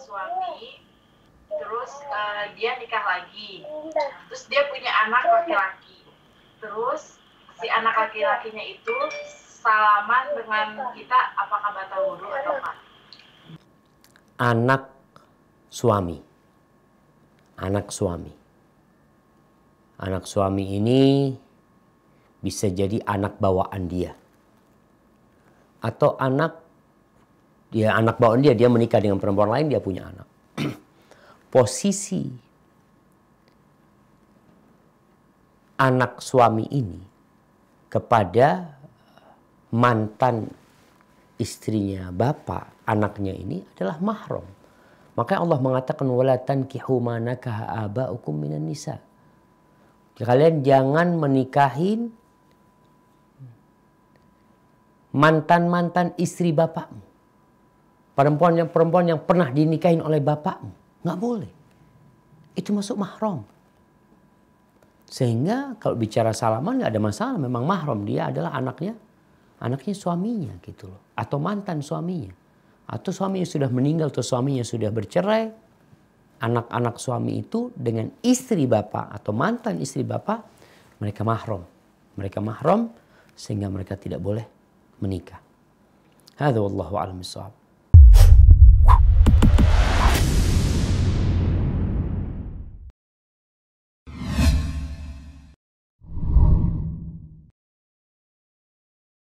suami terus uh, dia nikah lagi terus dia punya anak laki-laki terus si anak laki-lakinya itu salaman dengan kita apakah batal wudhu atau enggak anak suami anak suami anak suami ini bisa jadi anak bawaan dia atau anak dia anak bawaan dia, dia menikah dengan perempuan lain, dia punya anak. Posisi anak suami ini kepada mantan istrinya bapak anaknya ini adalah mahram. Maka Allah mengatakan walatan kihumana kahaba ukum minan nisa. Kalian jangan menikahin mantan-mantan istri bapakmu perempuan yang perempuan yang pernah dinikahin oleh bapakmu nggak boleh itu masuk mahram sehingga kalau bicara salaman nggak ada masalah memang mahram dia adalah anaknya anaknya suaminya gitu loh atau mantan suaminya atau suaminya sudah meninggal atau suaminya sudah bercerai anak-anak suami itu dengan istri bapak atau mantan istri bapak mereka mahram mereka mahram sehingga mereka tidak boleh menikah. Hadza wallahu a'lam